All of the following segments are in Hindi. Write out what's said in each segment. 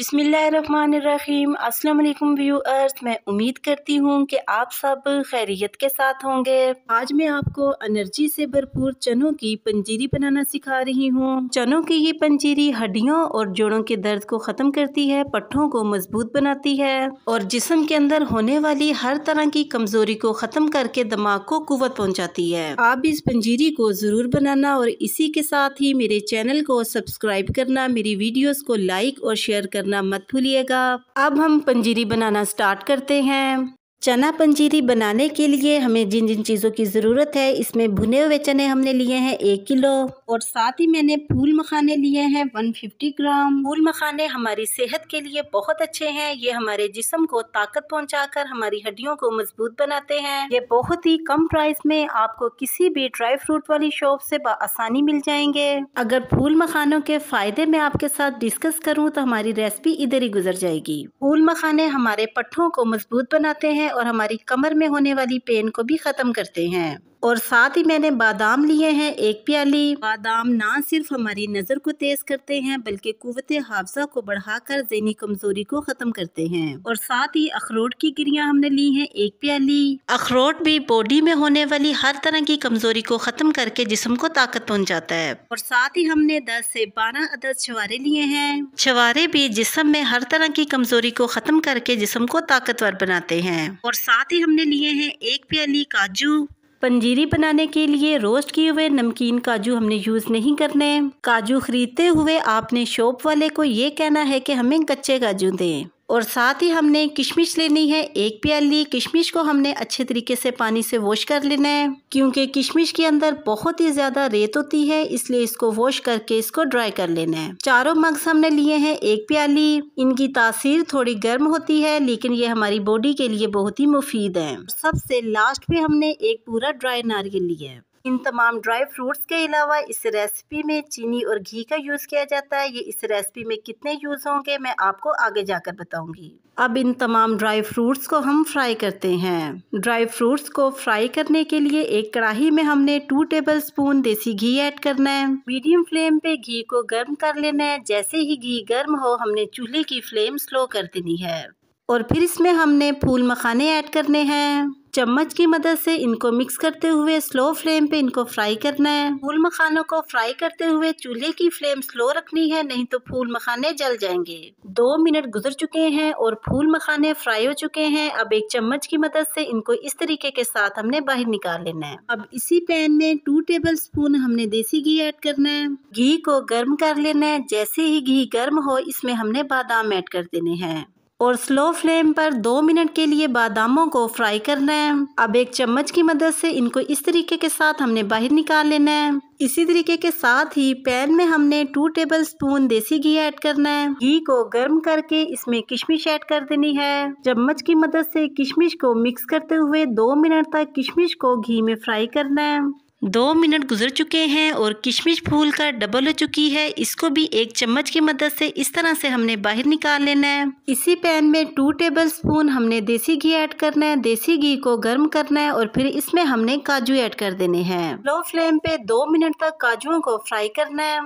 बिसमीम अल्लाम व्यूअर्स मैं उम्मीद करती हूँ कि आप सब खैरियत के साथ होंगे आज मैं आपको एनर्जी से भरपूर चनों की पंजीरी बनाना सिखा रही हूँ चनों की ये पंजीरी हड्डियों और जोड़ों के दर्द को ख़त्म करती है पट्ठों को मजबूत बनाती है और जिसम के अंदर होने वाली हर तरह की कमजोरी को ख़त्म करके दिमाग को कुत पहुँचाती है आप इस पंजीरी को ज़रूर बनाना और इसी के साथ ही मेरे चैनल को सब्सक्राइब करना मेरी वीडियोज़ को लाइक और शेयर करना जोड़ना मत भूलिएगा अब हम पंजीरी बनाना स्टार्ट करते हैं चना पंजीरी बनाने के लिए हमें जिन जिन चीज़ों की ज़रूरत है इसमें भुने हुए चने हमने लिए हैं एक किलो और साथ ही मैंने फूल मखाने लिए हैं 150 ग्राम फूल मखाने हमारी सेहत के लिए बहुत अच्छे हैं ये हमारे जिस्म को ताकत पहुंचाकर हमारी हड्डियों को मजबूत बनाते हैं ये बहुत ही कम प्राइस में आपको किसी भी ड्राई फ्रूट वाली शॉप से आसानी मिल जाएंगे अगर फूल मखानों के फ़ायदे में आपके साथ डिस्कस करूँ तो हमारी रेसिपी इधर ही गुजर जाएगी फूल मखाने हमारे पट्ठों को मजबूत बनाते हैं और हमारी कमर में होने वाली पेन को भी ख़त्म करते हैं और साथ ही मैंने बादाम लिए हैं एक प्याली बादाम ना सिर्फ हमारी नज़र को तेज़ करते हैं बल्कि कुत हाफजा को बढ़ाकर जहनी कमजोरी को ख़त्म करते हैं और साथ ही अखरोट की गिरियाँ हमने ली हैं एक प्याली अखरोट भी बॉडी में होने वाली हर तरह की कमजोरी को ख़त्म करके जिसम को ताकत पहुँचाता है और साथ ही हमने दस से बारह अदर छुवारे लिए हैं छुवारे भी जिसम में हर तरह की कमजोरी को ख़त्म करके जिसम को ताकतवर बनाते हैं और साथ ही हमने लिए हैं एक प्याली काजू पंजीरी बनाने के लिए रोस्ट किए हुए नमकीन काजू हमने यूज़ नहीं करने काजू खरीदते हुए आपने शॉप वाले को ये कहना है कि हमें कच्चे काजू दें और साथ ही हमने किशमिश लेनी है एक प्याली किशमिश को हमने अच्छे तरीके से पानी से वॉश कर लेना है क्योंकि किशमिश के अंदर बहुत ही ज़्यादा रेत होती है इसलिए इसको वॉश करके इसको ड्राई कर लेना है चारों मग्स हमने लिए हैं एक प्याली इनकी तासीर थोड़ी गर्म होती है लेकिन ये हमारी बॉडी के लिए बहुत ही मुफीद है सबसे लास्ट में हमने एक पूरा ड्राई नारियल लिया है इन तमाम ड्राई फ्रूट्स के अलावा इस रेसिपी में चीनी और घी का यूज़ किया जाता है ये इस रेसिपी में कितने यूज़ होंगे मैं आपको आगे जाकर बताऊंगी अब इन तमाम ड्राई फ्रूट्स को हम फ्राई करते हैं ड्राई फ्रूट्स को फ्राई करने के लिए एक कढ़ाई में हमने टू टेबल स्पून देसी घी ऐड करना है मीडियम फ्लेम पे घी को गर्म कर लेना है जैसे ही घी गर्म हो हमने चूल्हे की फ्लेम स्लो कर देनी है और फिर इसमें हमने फूल मखाने ऐड करने हैं चम्मच की मदद से इनको मिक्स करते हुए स्लो फ्लेम पे इनको फ्राई करना है फूल मखानों को फ्राई करते हुए चूल्हे की फ्लेम स्लो रखनी है नहीं तो फूल मखाने जल जाएंगे दो मिनट गुजर चुके हैं और फूल मखाने फ्राई हो चुके हैं अब एक चम्मच की मदद से इनको इस तरीके के साथ हमने बाहर निकाल लेना है अब इसी पैन में टू टेबल स्पून हमने देसी घी एड करना है घी को गर्म कर लेना है जैसे ही घी गर्म हो इसमें हमने बादाम एड कर देने हैं और स्लो फ्लेम पर दो मिनट के लिए बादामों को फ्राई करना है अब एक चम्मच की मदद से इनको इस तरीके के साथ हमने बाहर निकाल लेना है इसी तरीके के साथ ही पैन में हमने टू टेबल स्पून देसी घी ऐड करना है घी को गर्म करके इसमें किशमिश ऐड कर देनी है चम्मच की मदद से किशमिश को मिक्स करते हुए दो मिनट तक किशमिश को घी में फ्राई करना है दो मिनट गुजर चुके हैं और किशमिश फूल कर डबल हो चुकी है इसको भी एक चम्मच की मदद से इस तरह से हमने बाहर निकाल लेना है इसी पैन में टू टेबल स्पून हमने देसी घी ऐड करना है देसी घी को गर्म करना है और फिर इसमें हमने काजू ऐड कर देने हैं लो फ्लेम पे दो मिनट तक काजुओं को फ्राई करना है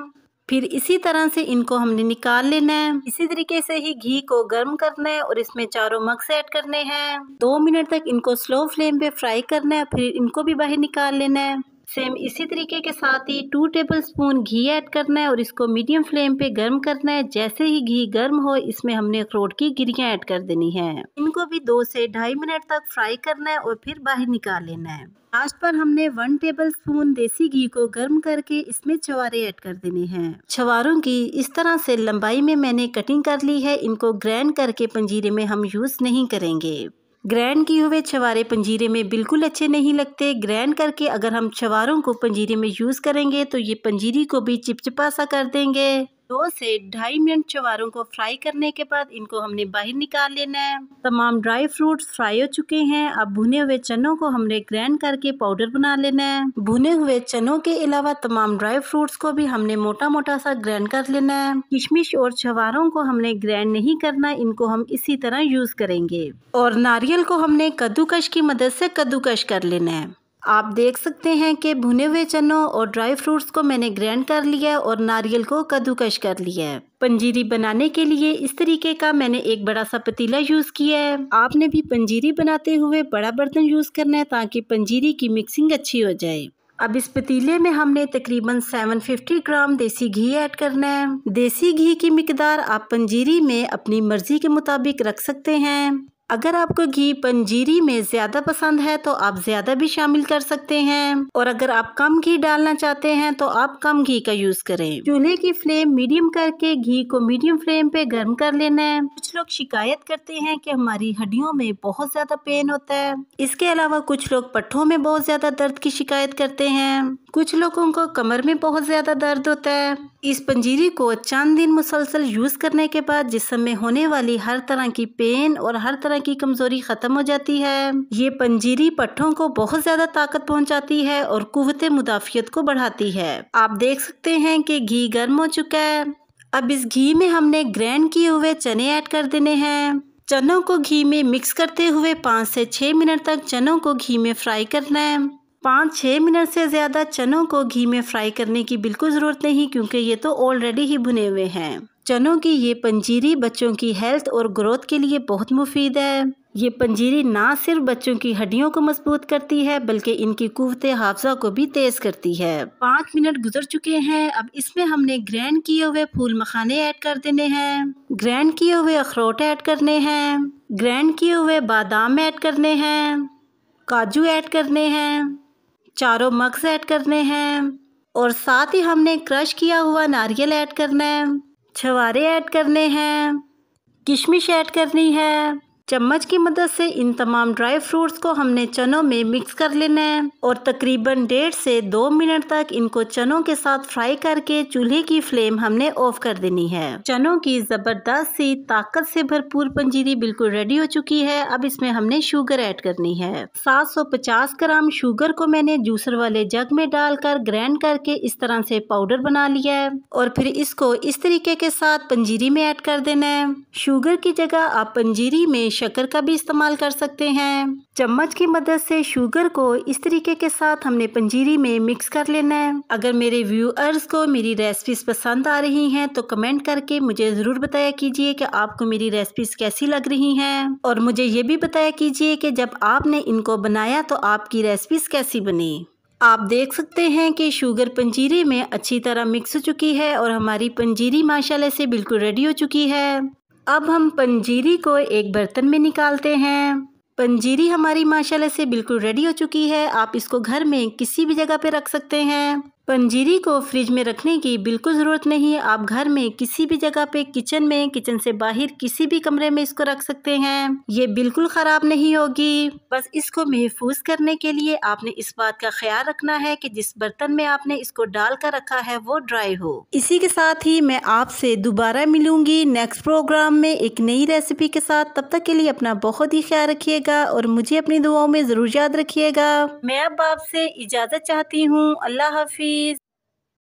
फिर इसी तरह से इनको हमने निकाल लेना है इसी तरीके से ही घी को गर्म करना है और इसमें चारों मक्स ऐड करने हैं दो मिनट तक इनको स्लो फ्लेम पे फ्राई करना है फिर इनको भी बाहर निकाल लेना है सेम इसी तरीके के साथ ही टू टेबल स्पून घी ऐड करना है और इसको मीडियम फ्लेम पे गर्म करना है जैसे ही घी गर्म हो इसमें हमने अखरोट की गिरियाँ ऐड कर देनी है इनको भी दो से ढाई मिनट तक फ्राई करना है और फिर बाहर निकाल लेना है लास्ट पर हमने वन टेबल स्पून देसी घी को गर्म करके इसमें छवारे ऐड कर देने हैं छवारों की इस तरह से लंबाई में मैंने कटिंग कर ली है इनको ग्रैंड करके पंजीरे में हम यूज़ नहीं करेंगे ग्रैंड किए हुए छवारे पंजीरे में बिल्कुल अच्छे नहीं लगते ग्रैंड करके अगर हम छवारों को पंजीरे में यूज़ करेंगे तो ये पंजीरी को भी चिपचिपा सा कर देंगे दो से ढाई मिनट चवारों को फ्राई करने के बाद इनको हमने बाहर निकाल लेना है तमाम ड्राई फ्रूट्स फ्राई हो चुके हैं अब भुने हुए चनों को हमने ग्राइंड करके पाउडर बना लेना है भुने हुए चनों के अलावा तमाम ड्राई फ्रूट्स को भी हमने मोटा मोटा सा ग्राइंड कर लेना है किशमिश और चवारों को हमने ग्राइंड नहीं करना इनको हम इसी तरह यूज करेंगे और नारियल को हमने कद्दूकश की मदद से कद्दूकश कर लेना है आप देख सकते हैं कि भुने हुए चनों और ड्राई फ्रूट्स को मैंने ग्रैंड कर लिया है और नारियल को कद्दूकश कर लिया है पंजीरी बनाने के लिए इस तरीके का मैंने एक बड़ा सा पतीला यूज़ किया है आपने भी पंजीरी बनाते हुए बड़ा बर्तन यूज़ करना है ताकि पंजीरी की मिक्सिंग अच्छी हो जाए अब इस पतीले में हमने तकरीबन 750 ग्राम देसी घी ऐड करना है देसी घी की मकदार आप पंजीरी में अपनी मर्ज़ी के मुताबिक रख सकते हैं अगर आपको घी पंजीरी में ज़्यादा पसंद है तो आप ज़्यादा भी शामिल कर सकते हैं और अगर आप कम घी डालना चाहते हैं तो आप कम घी का यूज़ करें चूल्हे की फ्लेम मीडियम करके घी को मीडियम फ्लेम पे गर्म कर लेना है कुछ लोग शिकायत करते हैं कि हमारी हड्डियों में बहुत ज़्यादा पेन होता है इसके अलावा कुछ लोग पट्ठों में बहुत ज़्यादा दर्द की शिकायत करते हैं कुछ लोगों को कमर में बहुत ज़्यादा दर्द होता है इस पंजीरी को चंद दिन मुसलसल यूज़ करने के बाद जिसम में होने वाली हर तरह की पेन और हर तरह तरह की कमज़ोरी ख़त्म हो जाती है ये पंजीरी पट्टों को बहुत ज़्यादा ताकत पहुँचाती है और कुत मुदाफियत को बढ़ाती है आप देख सकते हैं कि घी गर्म हो चुका है अब इस घी में हमने ग्रैंड किए हुए चने ऐड कर देने हैं चनों को घी में मिक्स करते हुए पाँच से छह मिनट तक चनों को घी में फ्राई करना है पाँच छः मिनट से ज़्यादा चनों को घी में फ्राई करने की बिल्कुल ज़रूरत नहीं क्योंकि ये तो ऑलरेडी ही भुने हुए हैं चनों की ये पंजीरी बच्चों की हेल्थ और ग्रोथ के लिए बहुत मुफीद है ये पंजीरी ना सिर्फ बच्चों की हड्डियों को मजबूत करती है बल्कि इनकी कुत हाफजा को भी तेज़ करती है पाँच मिनट गुजर चुके हैं अब इसमें हमने ग्रैंड किए हुए फूल मखाने ऐड कर देने हैं ग्रैंड किए हुए अखरोट ऐड करने हैं ग्रैंड किए हुए बादाम ऐड करने हैं काजू ऐड करने हैं चारों मग्स ऐड करने हैं और साथ ही हमने क्रश किया हुआ नारियल ऐड करना है छवारे ऐड करने हैं किशमिश ऐड करनी है चम्मच की मदद से इन तमाम ड्राई फ्रूट्स को हमने चनों में मिक्स कर लेना है और तकरीबन डेढ़ से दो मिनट तक इनको चनों के साथ फ्राई करके चूल्हे की फ्लेम हमने ऑफ कर देनी है चनों की जबरदस्त सी ताकत से भरपूर पंजीरी बिल्कुल रेडी हो चुकी है अब इसमें हमने शुगर ऐड करनी है 750 ग्राम शुगर को मैंने जूसर वाले जग में डालकर ग्राइंड करके इस तरह से पाउडर बना लिया है और फिर इसको इस तरीके के साथ पंजीरी में ऐड कर देना है शुगर की जगह आप पंजीरी में शक्कर का भी इस्तेमाल कर सकते हैं चम्मच की मदद से शुगर को इस तरीके के साथ हमने पंजीरी में मिक्स कर लेना है अगर मेरे व्यूअर्स को मेरी रेसिपीज़ पसंद आ रही हैं तो कमेंट करके मुझे ज़रूर बताया कीजिए कि आपको मेरी रेसिपीज़ कैसी लग रही हैं और मुझे ये भी बताया कीजिए कि जब आपने इनको बनाया तो आपकी रेसिपीज़ कैसी बनी आप देख सकते हैं कि शुगर पंजीरी में अच्छी तरह मिक्स हो चुकी है और हमारी पंजीरी माशाल्लाह से बिल्कुल रेडी हो चुकी है अब हम पंजीरी को एक बर्तन में निकालते हैं पंजीरी हमारी माशाल्लाह से बिल्कुल रेडी हो चुकी है आप इसको घर में किसी भी जगह पे रख सकते हैं पंजीरी को फ्रिज में रखने की बिल्कुल ज़रूरत नहीं है आप घर में किसी भी जगह पे किचन में किचन से बाहर किसी भी कमरे में इसको रख सकते हैं ये बिल्कुल ख़राब नहीं होगी बस इसको महफूज करने के लिए आपने इस बात का ख्याल रखना है कि जिस बर्तन में आपने इसको डाल कर रखा है वो ड्राई हो इसी के साथ ही मैं आपसे दोबारा मिलूंगी नेक्स्ट प्रोग्राम में एक नई रेसिपी के साथ तब तक के लिए अपना बहुत ही ख्याल रखिएगा और मुझे अपनी दुआओं में ज़रूर याद रखिएगा मैं अब आपसे इजाज़त चाहती हूँ अल्लाह हाफिज please